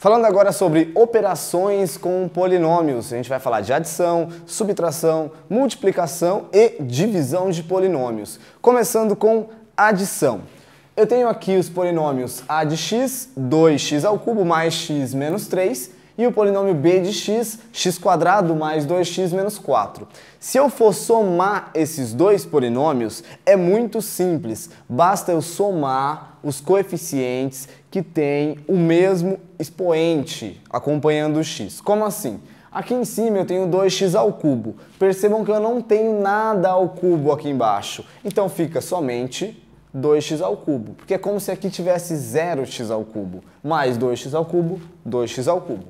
Falando agora sobre operações com polinômios, a gente vai falar de adição, subtração, multiplicação e divisão de polinômios. Começando com adição. Eu tenho aqui os polinômios a de x, 2x ao cubo mais x menos 3, e o polinômio b de x, x quadrado mais 2x menos 4. Se eu for somar esses dois polinômios, é muito simples. Basta eu somar os coeficientes que tem o mesmo expoente acompanhando o x. Como assim? Aqui em cima eu tenho 2x ao cubo. Percebam que eu não tenho nada ao cubo aqui embaixo. Então fica somente 2x ao cubo, porque é como se aqui tivesse 0x ao cubo, mais 2x ao cubo, 2x ao cubo.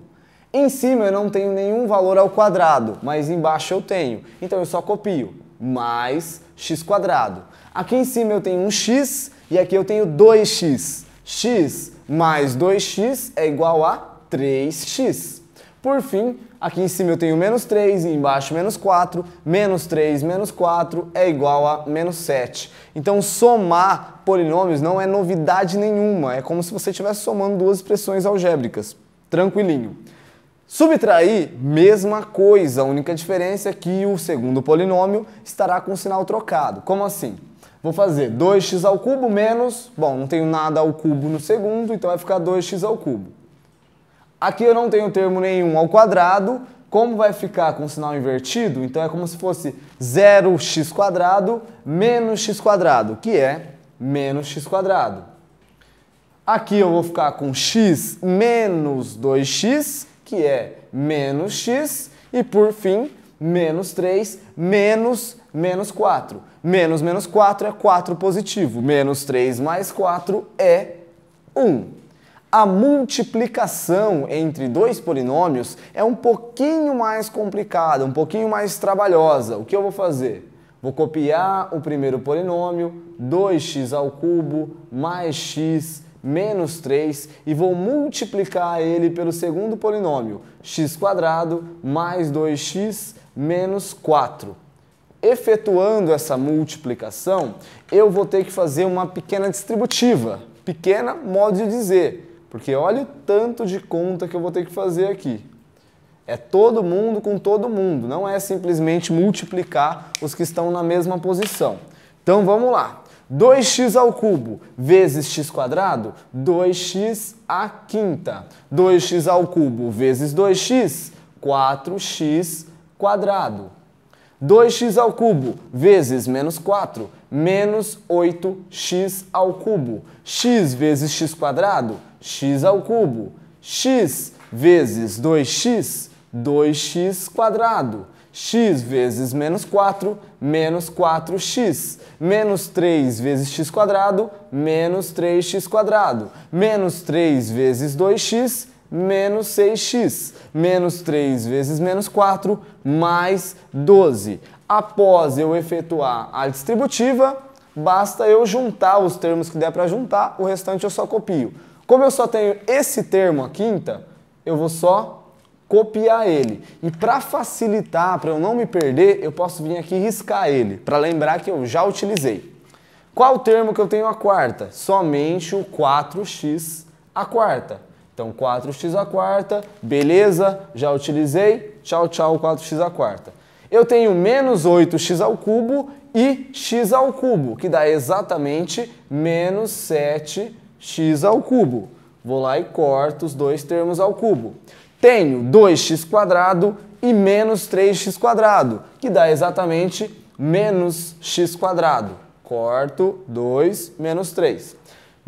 Em cima eu não tenho nenhum valor ao quadrado, mas embaixo eu tenho. Então eu só copio mais x quadrado. Aqui em cima eu tenho um x e aqui eu tenho 2x x mais 2x é igual a 3x. Por fim, aqui em cima eu tenho menos 3 e embaixo menos 4. Menos 3 menos 4 é igual a menos 7. Então somar polinômios não é novidade nenhuma, é como se você estivesse somando duas expressões algébricas. Tranquilinho. Subtrair, mesma coisa, a única diferença é que o segundo polinômio estará com o sinal trocado. Como assim? Vou fazer 2x ao cubo menos, bom, não tenho nada ao cubo no segundo, então vai ficar 2x ao cubo. Aqui eu não tenho termo nenhum ao quadrado, como vai ficar com o sinal invertido, então é como se fosse 0x quadrado menos x quadrado, que é menos x quadrado. Aqui eu vou ficar com x menos 2x, que é menos x, e por fim, menos 3 menos menos 4. Menos menos 4 é 4 positivo. Menos 3 mais 4 é 1. A multiplicação entre dois polinômios é um pouquinho mais complicada, um pouquinho mais trabalhosa. O que eu vou fazer? Vou copiar o primeiro polinômio, 2x ao cubo mais x menos 3 e vou multiplicar ele pelo segundo polinômio, x² mais 2x menos 4 efetuando essa multiplicação, eu vou ter que fazer uma pequena distributiva. Pequena, modo de dizer, porque olha o tanto de conta que eu vou ter que fazer aqui. É todo mundo com todo mundo, não é simplesmente multiplicar os que estão na mesma posição. Então vamos lá. 2x ao cubo vezes x quadrado, 2x à quinta. 2x ao cubo vezes 2x, 4x quadrado. 2x ao cubo vezes menos 4, menos 8x ao cubo. x vezes x quadrado, x ao cubo. x vezes 2x, 2x quadrado. x vezes menos 4, menos 4x. Menos 3 vezes x quadrado, menos 3x quadrado. Menos 3 vezes 2x, menos 6x, menos 3 vezes menos 4, mais 12. Após eu efetuar a distributiva, basta eu juntar os termos que der para juntar, o restante eu só copio. Como eu só tenho esse termo, a quinta, eu vou só copiar ele. E para facilitar, para eu não me perder, eu posso vir aqui riscar ele, para lembrar que eu já utilizei. Qual termo que eu tenho a quarta? Somente o 4x a quarta. Então, 4x a quarta, beleza, já utilizei, tchau, tchau, 4x a quarta. Eu tenho menos 8x ao cubo e x ao cubo, que dá exatamente menos 7x ao cubo. Vou lá e corto os dois termos ao cubo. Tenho 2x quadrado e menos 3x quadrado, que dá exatamente menos x quadrado. Corto 2 menos 3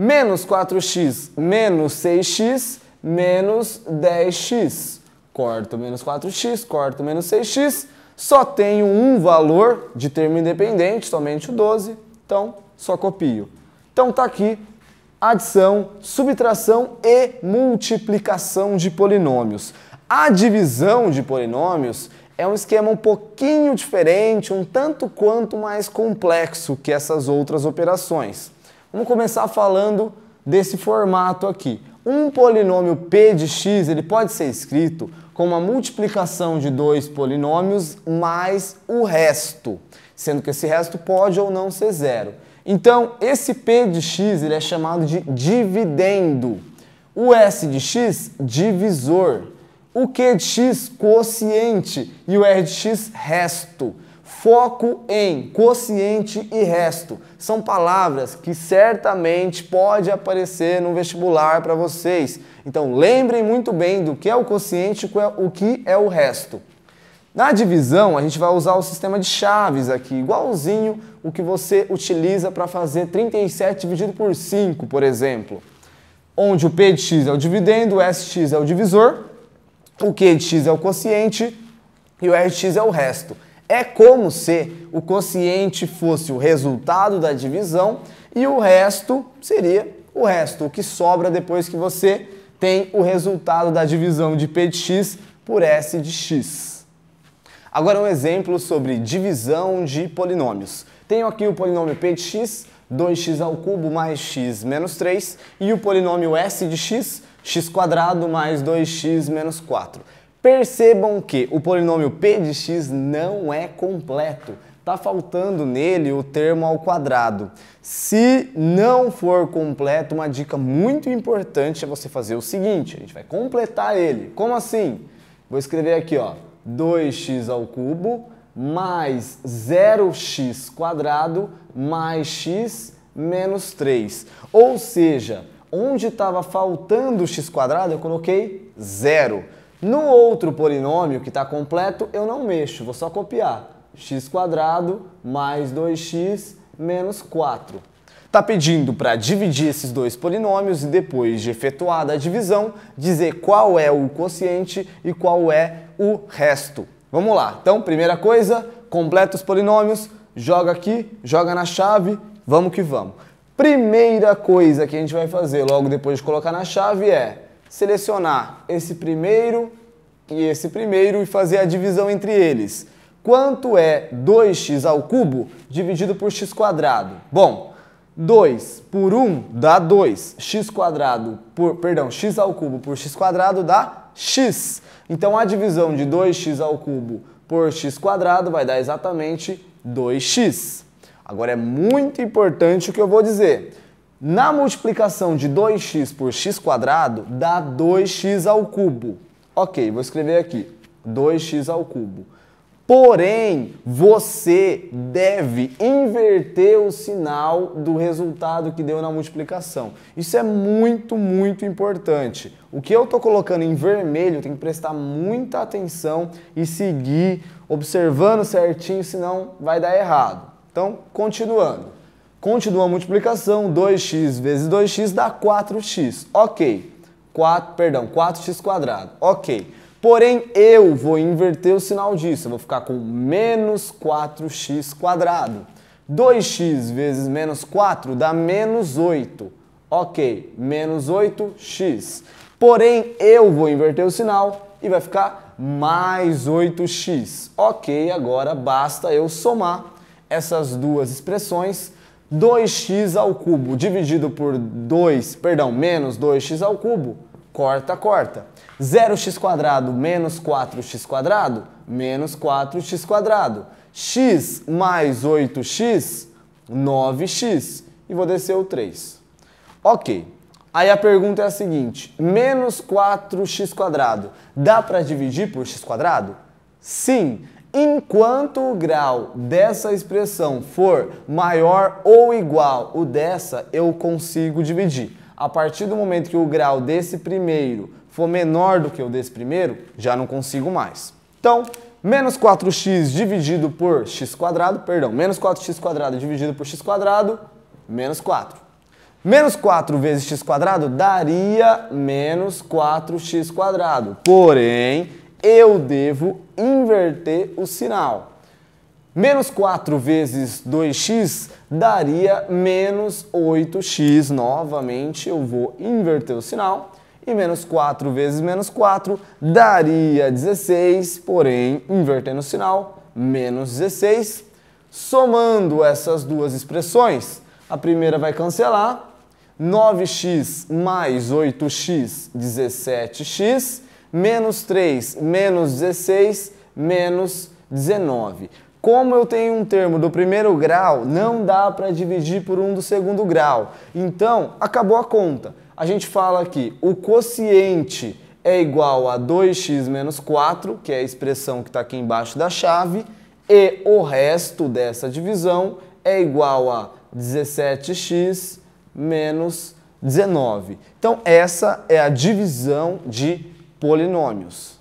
menos 4x menos 6x menos 10x. Corto menos 4x, corto menos 6x. Só tenho um valor de termo independente, somente o 12, então só copio. Então está aqui adição, subtração e multiplicação de polinômios. A divisão de polinômios é um esquema um pouquinho diferente, um tanto quanto mais complexo que essas outras operações. Vamos começar falando desse formato aqui. Um polinômio p de x ele pode ser escrito como a multiplicação de dois polinômios mais o resto, sendo que esse resto pode ou não ser zero. Então, esse p de x ele é chamado de dividendo. O s de x, divisor. O q de x, quociente. E o r de x, resto. Foco em quociente e resto são palavras que certamente pode aparecer no vestibular para vocês. Então lembrem muito bem do que é o quociente e é o que é o resto. Na divisão, a gente vai usar o sistema de chaves aqui, igualzinho o que você utiliza para fazer 37 dividido por 5, por exemplo. Onde o P de x é o dividendo, o SX é o divisor, o Q de x é o quociente e o RX é o resto. É como se o quociente fosse o resultado da divisão e o resto seria o resto, o que sobra depois que você tem o resultado da divisão de P de x por S de x. Agora um exemplo sobre divisão de polinômios. Tenho aqui o polinômio P de x, 2x ao cubo mais x menos 3 e o polinômio S de x, x quadrado mais 2x menos 4. Percebam que o polinômio p de x não é completo. Está faltando nele o termo ao quadrado. Se não for completo, uma dica muito importante é você fazer o seguinte, a gente vai completar ele. Como assim? Vou escrever aqui, ó, 2x ao cubo mais 0x quadrado mais x menos 3. Ou seja, onde estava faltando o x quadrado, eu coloquei zero. No outro polinômio que está completo, eu não mexo, vou só copiar. x mais 2x menos 4. Está pedindo para dividir esses dois polinômios e depois de efetuada a divisão, dizer qual é o quociente e qual é o resto. Vamos lá. Então, primeira coisa, completa os polinômios, joga aqui, joga na chave, vamos que vamos. Primeira coisa que a gente vai fazer logo depois de colocar na chave é selecionar esse primeiro e esse primeiro e fazer a divisão entre eles. Quanto é 2x ao cubo dividido por x quadrado? Bom, 2 por 1 dá 2. x quadrado por, perdão, x ao cubo por x quadrado dá x. Então a divisão de 2x ao cubo por x quadrado vai dar exatamente 2x. Agora é muito importante o que eu vou dizer. Na multiplicação de 2x por x quadrado, dá 2x ao cubo. Ok, vou escrever aqui, 2x ao cubo. Porém, você deve inverter o sinal do resultado que deu na multiplicação. Isso é muito, muito importante. O que eu estou colocando em vermelho tem que prestar muita atenção e seguir observando certinho, senão vai dar errado. Então, continuando. Continua a multiplicação, 2x vezes 2x dá 4x, ok. 4, perdão, 4x quadrado, ok. Porém, eu vou inverter o sinal disso, eu vou ficar com menos 4x quadrado. 2x vezes menos 4 dá menos 8, ok, menos 8x. Porém, eu vou inverter o sinal e vai ficar mais 8x. Ok, agora basta eu somar essas duas expressões 2x ao cubo dividido por 2, perdão, menos 2x ao cubo, corta, corta. 0x quadrado menos 4x quadrado, menos 4x quadrado. x mais 8x, 9x. E vou descer o 3. Ok. Aí a pergunta é a seguinte, menos 4x quadrado, dá para dividir por x quadrado? Sim, Enquanto o grau dessa expressão for maior ou igual o dessa, eu consigo dividir. A partir do momento que o grau desse primeiro for menor do que o desse primeiro, já não consigo mais. Então, menos 4x dividido por x quadrado, perdão, menos 4x quadrado dividido por x quadrado, menos 4. Menos 4 vezes x quadrado daria menos 4x quadrado. Porém, eu devo inverter o sinal. Menos 4 vezes 2x daria menos 8x. Novamente, eu vou inverter o sinal. E menos 4 vezes menos 4 daria 16, porém, invertendo o sinal, menos 16. Somando essas duas expressões, a primeira vai cancelar. 9x mais 8x, 17x menos 3, menos 16, menos 19. Como eu tenho um termo do primeiro grau, não dá para dividir por um do segundo grau. Então, acabou a conta. A gente fala que o quociente é igual a 2x menos 4, que é a expressão que está aqui embaixo da chave, e o resto dessa divisão é igual a 17x menos 19. Então, essa é a divisão de polinômios.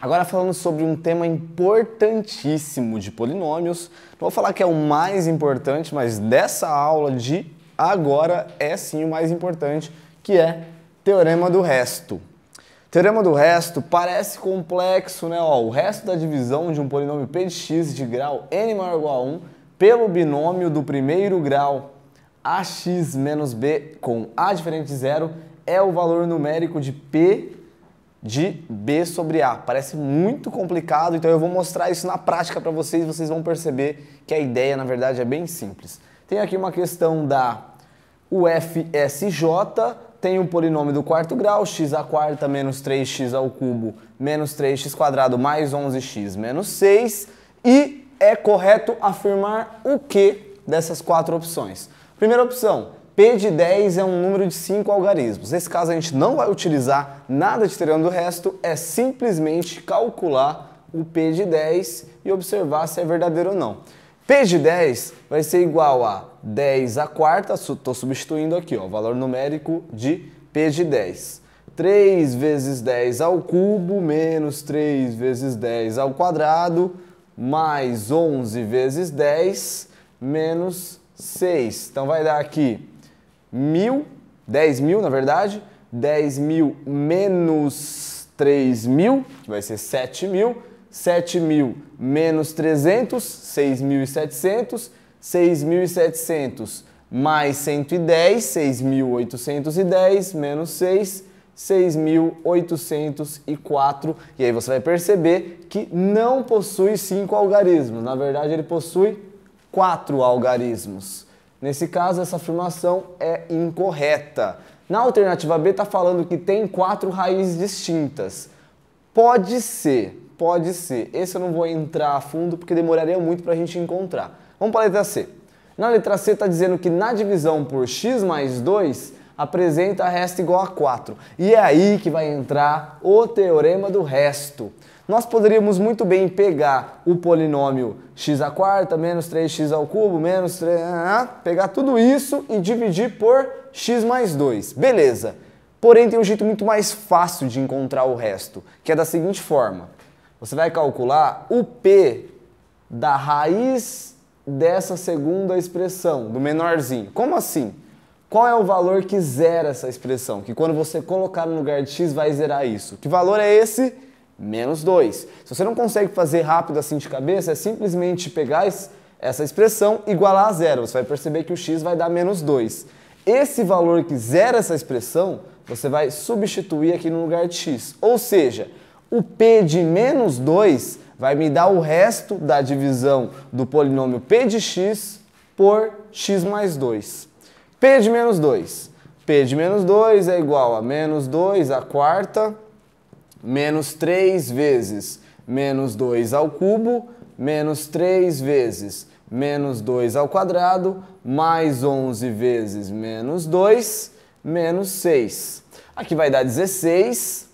Agora falando sobre um tema importantíssimo de polinômios, não vou falar que é o mais importante, mas dessa aula de agora é sim o mais importante, que é teorema do resto. Teorema do resto parece complexo, né? Ó, o resto da divisão de um polinômio p de x de grau n maior ou igual a 1 pelo binômio do primeiro grau ax menos b com a diferente de zero é o valor numérico de P de B sobre A. Parece muito complicado, então eu vou mostrar isso na prática para vocês, vocês vão perceber que a ideia, na verdade, é bem simples. Tem aqui uma questão da UFSJ, tem um polinômio do quarto grau, x a quarta menos 3x ao cubo menos 3x quadrado mais 11x menos 6 e é correto afirmar o que dessas quatro opções? Primeira opção, P de 10 é um número de 5 algarismos. Nesse caso, a gente não vai utilizar nada de teorema do resto, é simplesmente calcular o P de 10 e observar se é verdadeiro ou não. P de 10 vai ser igual a 10 à quarta, estou substituindo aqui, o valor numérico de P de 10. 3 vezes 10 ao cubo, menos 3 vezes 10 ao quadrado, mais 11 vezes 10, menos 6. Então vai dar aqui mil, 10 mil, na verdade, 10 mil menos 3 mil, que vai ser 7 mil, 7 mil menos 300, 6.700, 6.700 mais 110, 6.810 menos 6, 6.804. E aí você vai perceber que não possui cinco algarismos. Na verdade, ele possui quatro algarismos. Nesse caso, essa afirmação é incorreta. Na alternativa B, está falando que tem quatro raízes distintas. Pode ser, pode ser. Esse eu não vou entrar a fundo porque demoraria muito para a gente encontrar. Vamos para a letra C. Na letra C está dizendo que na divisão por x mais 2 apresenta resto resta igual a 4. E é aí que vai entrar o teorema do resto nós poderíamos muito bem pegar o polinômio x à quarta, menos 3x ao cubo, menos 3... Ah, ah, ah, pegar tudo isso e dividir por x mais 2. Beleza. Porém, tem um jeito muito mais fácil de encontrar o resto, que é da seguinte forma. Você vai calcular o p da raiz dessa segunda expressão, do menorzinho. Como assim? Qual é o valor que zera essa expressão? Que quando você colocar no lugar de x vai zerar isso. Que valor é esse? menos 2. Se você não consegue fazer rápido assim de cabeça, é simplesmente pegar essa expressão igualar a zero. Você vai perceber que o x vai dar menos 2. Esse valor que zera essa expressão, você vai substituir aqui no lugar de x. Ou seja, o p de menos 2 vai me dar o resto da divisão do polinômio p de x por x mais 2. p de menos 2. p de menos 2 é igual a menos 2 a quarta menos 3 vezes menos 2 ao cubo, menos 3 vezes menos 2 ao quadrado, mais 11 vezes menos 2, menos 6. Aqui vai dar 16,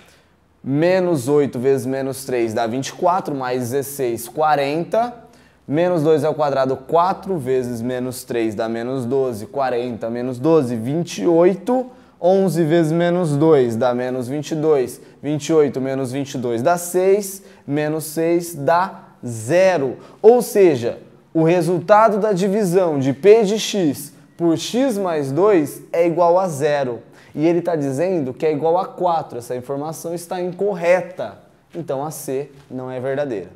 menos 8 vezes menos 3 dá 24, mais 16, 40. Menos 2 ao quadrado, 4 vezes menos 3 dá menos 12, 40, menos 12, 28 11 vezes menos 2 dá menos 22. 28 menos 22 dá 6. Menos 6 dá 0. Ou seja, o resultado da divisão de P de x por x mais 2 é igual a 0. E ele está dizendo que é igual a 4. Essa informação está incorreta. Então a C não é verdadeira.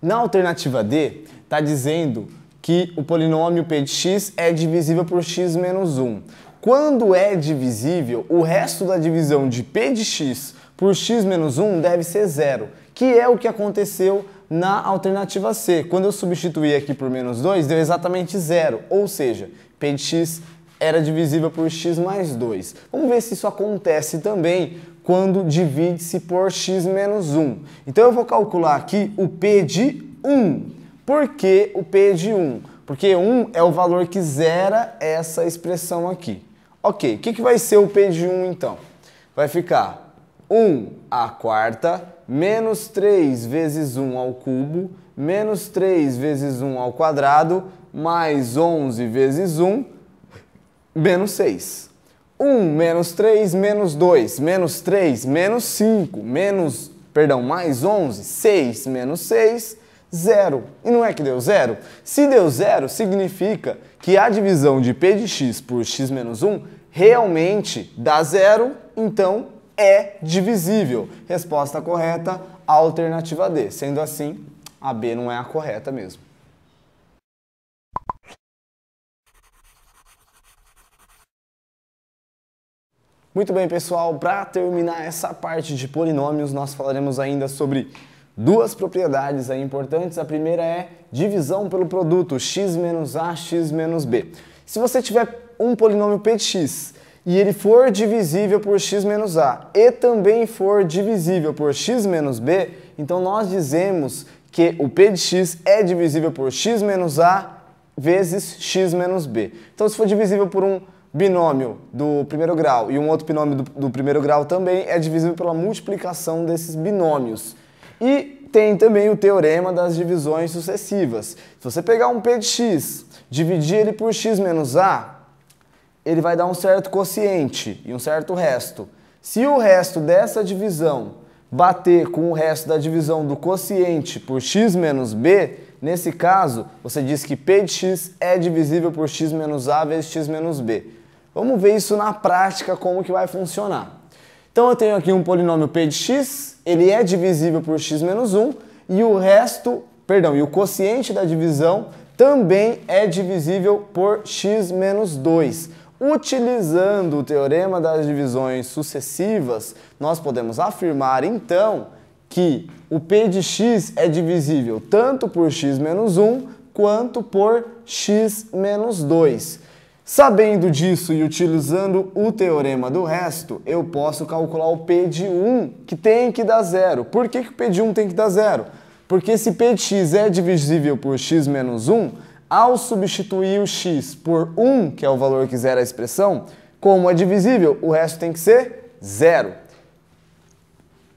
Na alternativa D, está dizendo que o polinômio P de x é divisível por x menos 1. Quando é divisível, o resto da divisão de P de x por x menos 1 deve ser zero, que é o que aconteceu na alternativa C. Quando eu substituí aqui por menos 2, deu exatamente zero, ou seja, P de x era divisível por x mais 2. Vamos ver se isso acontece também quando divide-se por x menos 1. Então eu vou calcular aqui o P de 1. Por que o P de 1? Porque 1 é o valor que zera essa expressão aqui. Ok, o que, que vai ser o P de 1 então? Vai ficar 1 à quarta menos 3 vezes 1 ao cubo, menos 3 vezes 1 ao quadrado, mais 11 vezes 1, menos 6. 1 menos 3, menos 2, menos 3, menos 5, menos, perdão, mais 11, 6 menos 6, zero. E não é que deu zero? Se deu zero, significa que a divisão de p de x por x menos 1 realmente dá zero, então é divisível. Resposta correta, alternativa D. Sendo assim, a B não é a correta mesmo. Muito bem, pessoal, para terminar essa parte de polinômios, nós falaremos ainda sobre Duas propriedades aí importantes. A primeira é divisão pelo produto, x menos a, x menos b. Se você tiver um polinômio p de x e ele for divisível por x menos a e também for divisível por x menos b, então nós dizemos que o p de x é divisível por x menos a vezes x menos b. Então se for divisível por um binômio do primeiro grau e um outro binômio do, do primeiro grau também, é divisível pela multiplicação desses binômios. E tem também o teorema das divisões sucessivas. Se você pegar um p de x, dividir ele por x menos a, ele vai dar um certo quociente e um certo resto. Se o resto dessa divisão bater com o resto da divisão do quociente por x menos b, nesse caso, você diz que p de x é divisível por x menos a vezes x menos b. Vamos ver isso na prática como que vai funcionar. Então eu tenho aqui um polinômio p de x, ele é divisível por x menos 1 e o resto, perdão, e o quociente da divisão também é divisível por x menos 2. Utilizando o teorema das divisões sucessivas, nós podemos afirmar então que o p de x é divisível tanto por x menos 1 quanto por x menos 2. Sabendo disso e utilizando o teorema do resto, eu posso calcular o P de 1 que tem que dar zero. Por que, que o P de 1 tem que dar zero? Porque se P de x é divisível por x menos 1, ao substituir o x por 1, que é o valor que zera a expressão, como é divisível, o resto tem que ser zero.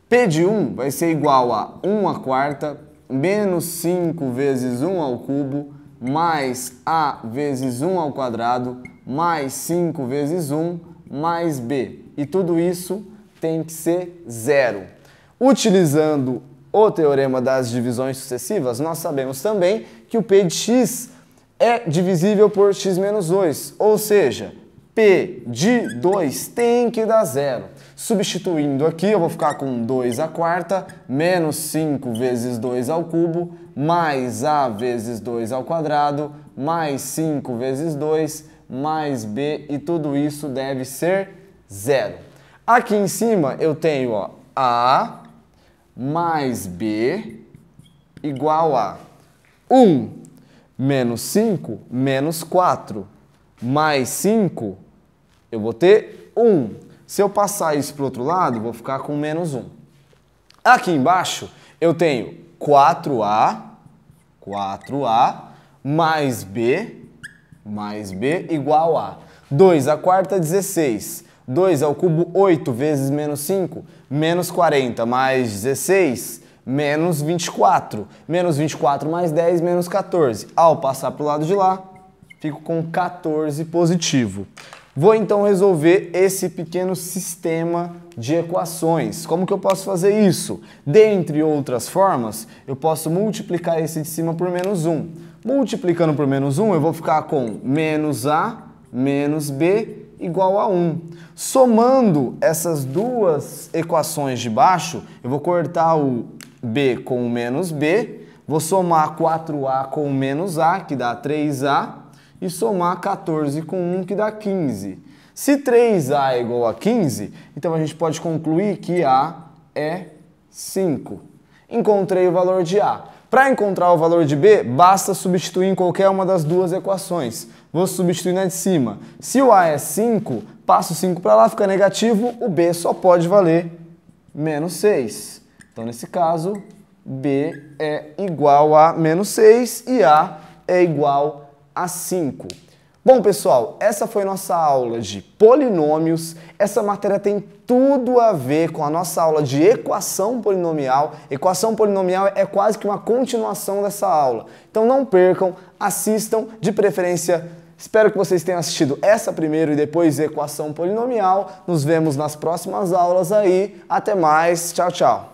P de 1 vai ser igual a 1 à quarta menos 5 vezes 1 ao cubo mais A vezes 1 ao quadrado, mais 5 vezes 1, mais B. E tudo isso tem que ser zero. Utilizando o teorema das divisões sucessivas, nós sabemos também que o P de x é divisível por x menos 2, ou seja, P de 2 tem que dar zero. Substituindo aqui, eu vou ficar com 2 à quarta, menos 5 vezes 2 ao cubo, mais a vezes 2 ao quadrado, mais 5 vezes 2, mais b, e tudo isso deve ser zero. Aqui em cima eu tenho ó, a mais b igual a 1 menos 5 menos 4 mais 5, eu vou ter 1 se eu passar isso para o outro lado, vou ficar com menos 1. Aqui embaixo, eu tenho 4A, 4A mais B, mais B igual a 2 a quarta, 16. 2 ao cubo, 8 vezes menos 5, menos 40, mais 16, menos 24. Menos 24 mais 10, menos 14. Ao passar para o lado de lá, fico com 14 positivo. Vou então resolver esse pequeno sistema de equações. Como que eu posso fazer isso? Dentre outras formas, eu posso multiplicar esse de cima por menos 1. Multiplicando por menos 1, eu vou ficar com menos A menos B igual a 1. Somando essas duas equações de baixo, eu vou cortar o B com o menos B, vou somar 4A com o menos A, que dá 3A, e somar 14 com 1, que dá 15. Se 3A é igual a 15, então a gente pode concluir que A é 5. Encontrei o valor de A. Para encontrar o valor de B, basta substituir em qualquer uma das duas equações. Vou substituir na de cima. Se o A é 5, passo 5 para lá, fica negativo, o B só pode valer menos 6. Então, nesse caso, B é igual a menos 6 e A é igual a a 5. Bom, pessoal, essa foi nossa aula de polinômios. Essa matéria tem tudo a ver com a nossa aula de equação polinomial. Equação polinomial é quase que uma continuação dessa aula. Então não percam, assistam, de preferência. Espero que vocês tenham assistido essa primeiro e depois equação polinomial. Nos vemos nas próximas aulas aí. Até mais. Tchau, tchau.